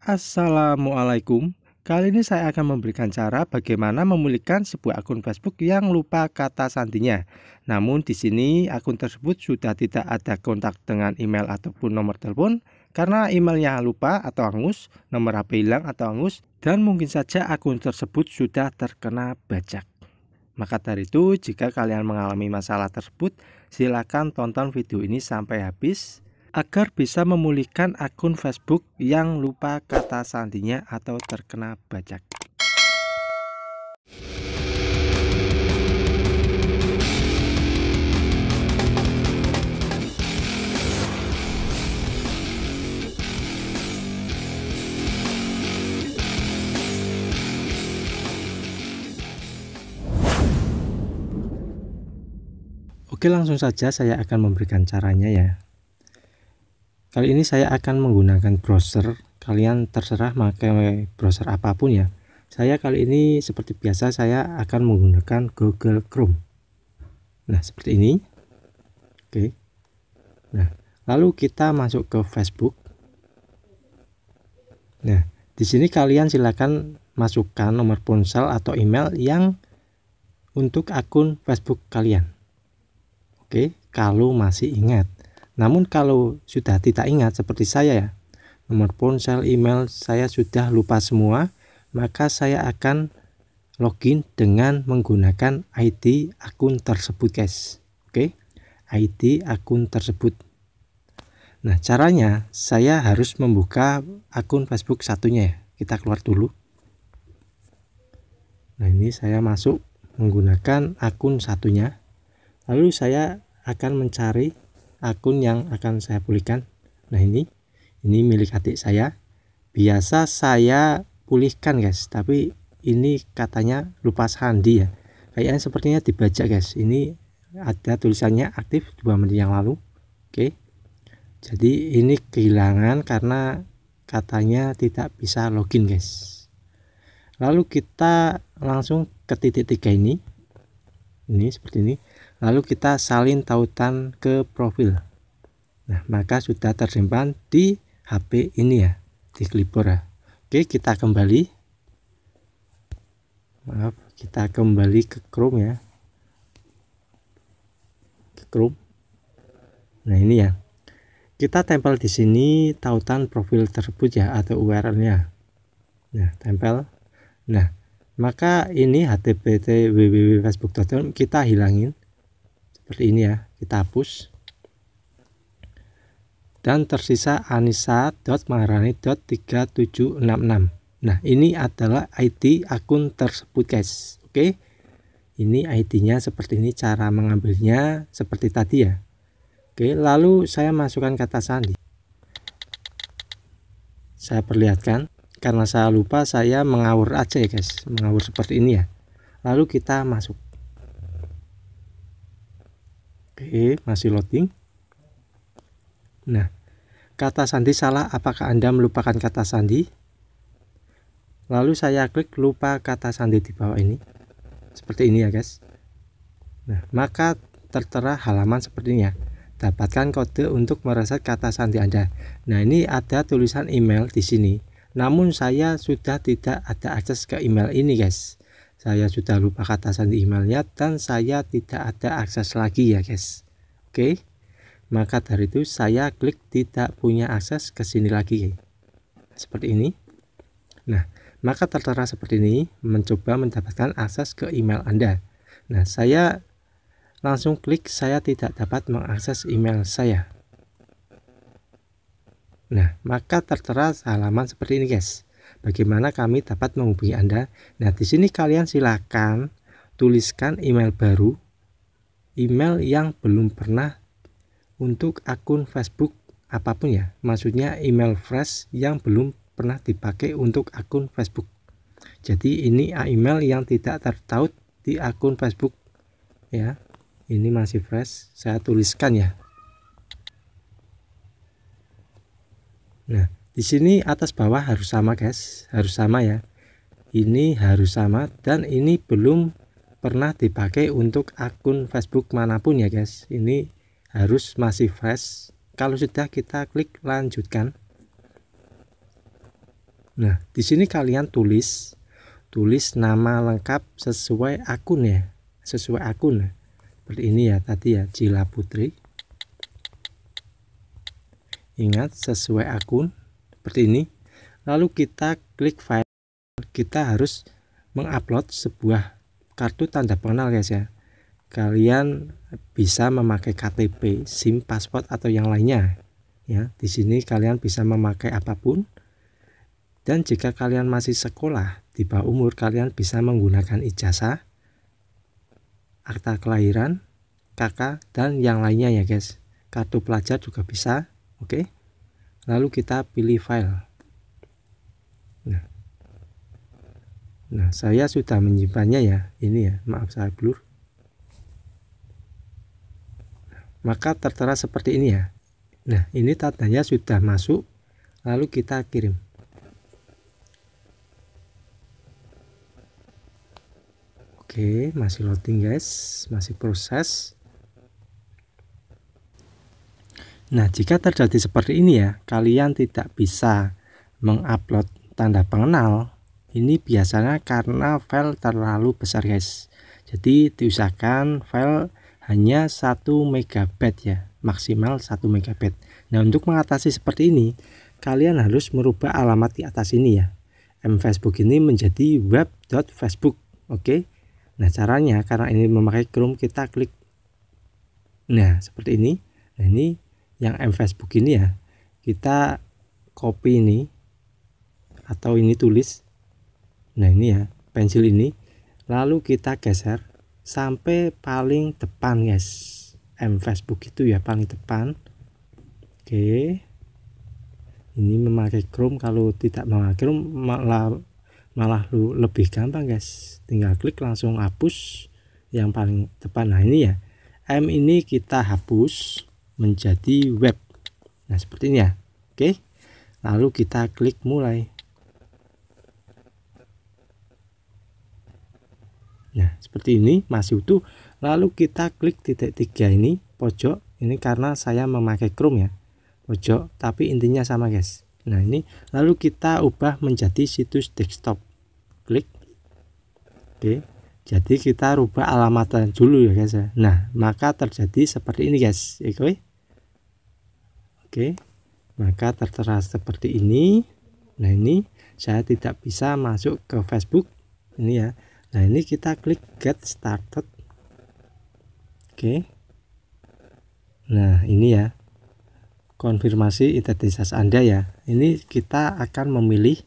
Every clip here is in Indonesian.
Assalamualaikum. Kali ini saya akan memberikan cara bagaimana memulihkan sebuah akun Facebook yang lupa kata sandinya. Namun di sini akun tersebut sudah tidak ada kontak dengan email ataupun nomor telepon karena emailnya lupa atau hangus, nomor HP hilang atau hangus dan mungkin saja akun tersebut sudah terkena bajak. Maka dari itu, jika kalian mengalami masalah tersebut, silakan tonton video ini sampai habis agar bisa memulihkan akun Facebook yang lupa kata sandinya atau terkena bajak. Oke langsung saja saya akan memberikan caranya ya Kali ini saya akan menggunakan browser. Kalian terserah pakai browser apapun ya. Saya kali ini seperti biasa saya akan menggunakan Google Chrome. Nah, seperti ini. Oke. Nah, lalu kita masuk ke Facebook. Nah, di sini kalian silakan masukkan nomor ponsel atau email yang untuk akun Facebook kalian. Oke, kalau masih ingat. Namun kalau sudah tidak ingat seperti saya ya, nomor ponsel, email saya sudah lupa semua, maka saya akan login dengan menggunakan ID akun tersebut guys. Oke, ID akun tersebut. Nah, caranya saya harus membuka akun Facebook satunya ya. Kita keluar dulu. Nah, ini saya masuk menggunakan akun satunya. Lalu saya akan mencari akun yang akan saya pulihkan nah ini ini milik adik saya biasa saya pulihkan guys tapi ini katanya lupa sandi ya kayaknya sepertinya dibaca guys ini ada tulisannya aktif dua menit yang lalu oke jadi ini kehilangan karena katanya tidak bisa login guys lalu kita langsung ke titik tiga ini ini seperti ini lalu kita salin tautan ke profil nah maka sudah tersimpan di HP ini ya di clipboard ya. oke kita kembali maaf kita kembali ke Chrome ya ke Chrome nah ini ya kita tempel di sini tautan profil tersebut ya atau URL-nya nah tempel nah maka ini http www.facebook.com kita hilangin seperti ini ya kita hapus dan tersisa anissa.maharani.3766 nah ini adalah ID akun tersebut guys oke ini ID nya seperti ini cara mengambilnya seperti tadi ya oke lalu saya masukkan kata sandi saya perlihatkan karena saya lupa saya mengawur aja ya guys mengawur seperti ini ya lalu kita masuk E masih loading. Nah, kata sandi salah apakah Anda melupakan kata sandi? Lalu saya klik lupa kata sandi di bawah ini. Seperti ini ya guys. Nah, maka tertera halaman seperti ini ya. Dapatkan kode untuk mereset kata sandi Anda. Nah, ini ada tulisan email di sini. Namun saya sudah tidak ada akses ke email ini guys saya sudah lupa kata sandi emailnya dan saya tidak ada akses lagi ya guys oke maka dari itu saya klik tidak punya akses ke sini lagi seperti ini nah maka tertera seperti ini mencoba mendapatkan akses ke email Anda nah saya langsung klik saya tidak dapat mengakses email saya nah maka tertera halaman seperti ini guys bagaimana kami dapat menghubungi Anda. Nah, di sini kalian silakan tuliskan email baru, email yang belum pernah untuk akun Facebook apapun ya. Maksudnya email fresh yang belum pernah dipakai untuk akun Facebook. Jadi ini email yang tidak tertaut di akun Facebook ya. Ini masih fresh, saya tuliskan ya. Nah, di sini atas bawah harus sama guys, harus sama ya. Ini harus sama dan ini belum pernah dipakai untuk akun Facebook manapun ya guys. Ini harus masih fresh. Kalau sudah kita klik lanjutkan. Nah, di sini kalian tulis tulis nama lengkap sesuai akun ya, sesuai akun. Seperti ini ya tadi ya, Cila Putri. Ingat sesuai akun seperti ini lalu kita klik file kita harus mengupload sebuah kartu tanda pengenal guys ya kalian bisa memakai KTP, SIM, paspor atau yang lainnya. Ya, di sini kalian bisa memakai apapun. Dan jika kalian masih sekolah di bawah umur, kalian bisa menggunakan ijazah, akta kelahiran, KK dan yang lainnya ya, guys. Kartu pelajar juga bisa. Oke. Okay? lalu kita pilih file nah, nah saya sudah menyimpannya ya ini ya maaf saya blur nah, maka tertera seperti ini ya nah ini tandanya sudah masuk lalu kita kirim oke masih loading guys masih proses Nah, jika terjadi seperti ini ya, kalian tidak bisa mengupload tanda pengenal. Ini biasanya karena file terlalu besar, guys. Jadi diusahakan file hanya 1 MB ya, maksimal 1 MB. Nah, untuk mengatasi seperti ini, kalian harus merubah alamat di atas ini ya. M Facebook ini menjadi web.facebook. Oke. Nah, caranya karena ini memakai Chrome, kita klik Nah, seperti ini. Nah, ini yang M Facebook ini ya kita copy ini atau ini tulis nah ini ya pensil ini lalu kita geser sampai paling depan guys M Facebook itu ya paling depan oke ini memakai Chrome kalau tidak memakai Chrome malah malah lu lebih gampang guys tinggal klik langsung hapus yang paling depan nah ini ya M ini kita hapus menjadi web. Nah, seperti ini ya. Oke. Lalu kita klik mulai. Nah, seperti ini masih utuh. Lalu kita klik titik tiga ini pojok. Ini karena saya memakai Chrome ya. Pojok, tapi intinya sama, guys. Nah, ini lalu kita ubah menjadi situs desktop. Klik. Oke. Jadi kita rubah alamatnya dulu ya, guys. Ya. Nah, maka terjadi seperti ini, guys. Oke. Oke, maka tertera seperti ini. Nah ini saya tidak bisa masuk ke Facebook ini ya. Nah ini kita klik get started. Oke. Nah ini ya konfirmasi identitas Anda ya. Ini kita akan memilih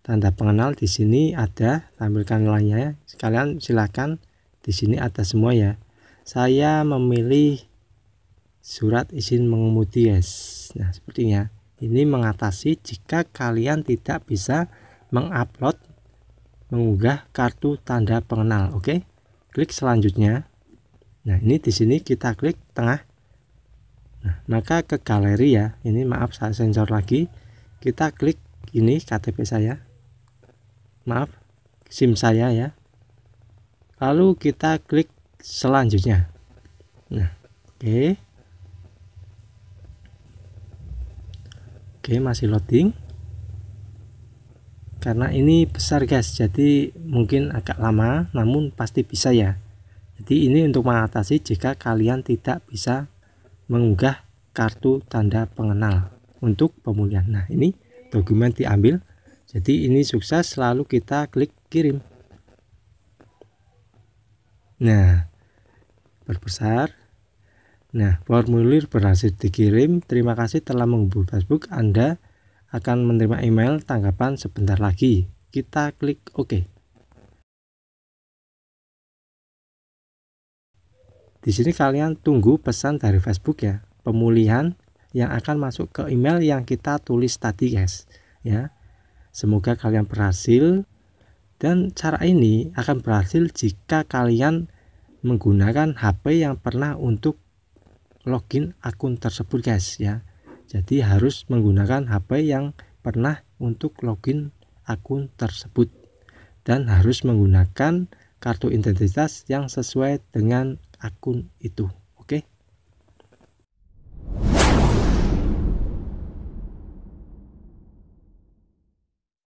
tanda pengenal di sini ada tampilkan lainnya ya. Sekalian silakan di sini ada semua ya. Saya memilih surat izin mengemudi guys. Nah, sepertinya ini mengatasi jika kalian tidak bisa mengupload mengunggah kartu tanda pengenal. Oke. Klik selanjutnya. Nah, ini di sini kita klik tengah. Nah, maka ke galeri ya. Ini maaf saya sensor lagi. Kita klik ini KTP saya. Maaf, SIM saya ya. Lalu kita klik selanjutnya. Nah, oke. Okay. Oke, masih loading. Karena ini besar guys, jadi mungkin agak lama, namun pasti bisa ya. Jadi ini untuk mengatasi jika kalian tidak bisa mengunggah kartu tanda pengenal untuk pemulihan. Nah, ini dokumen diambil. Jadi ini sukses, lalu kita klik kirim. Nah, berbesar Nah, formulir berhasil dikirim. Terima kasih telah menghubungi Facebook. Anda akan menerima email tanggapan sebentar lagi. Kita klik OK. Di sini kalian tunggu pesan dari Facebook ya, pemulihan yang akan masuk ke email yang kita tulis tadi guys. Ya. Semoga kalian berhasil dan cara ini akan berhasil jika kalian menggunakan HP yang pernah untuk login akun tersebut guys ya jadi harus menggunakan HP yang pernah untuk login akun tersebut dan harus menggunakan kartu identitas yang sesuai dengan akun itu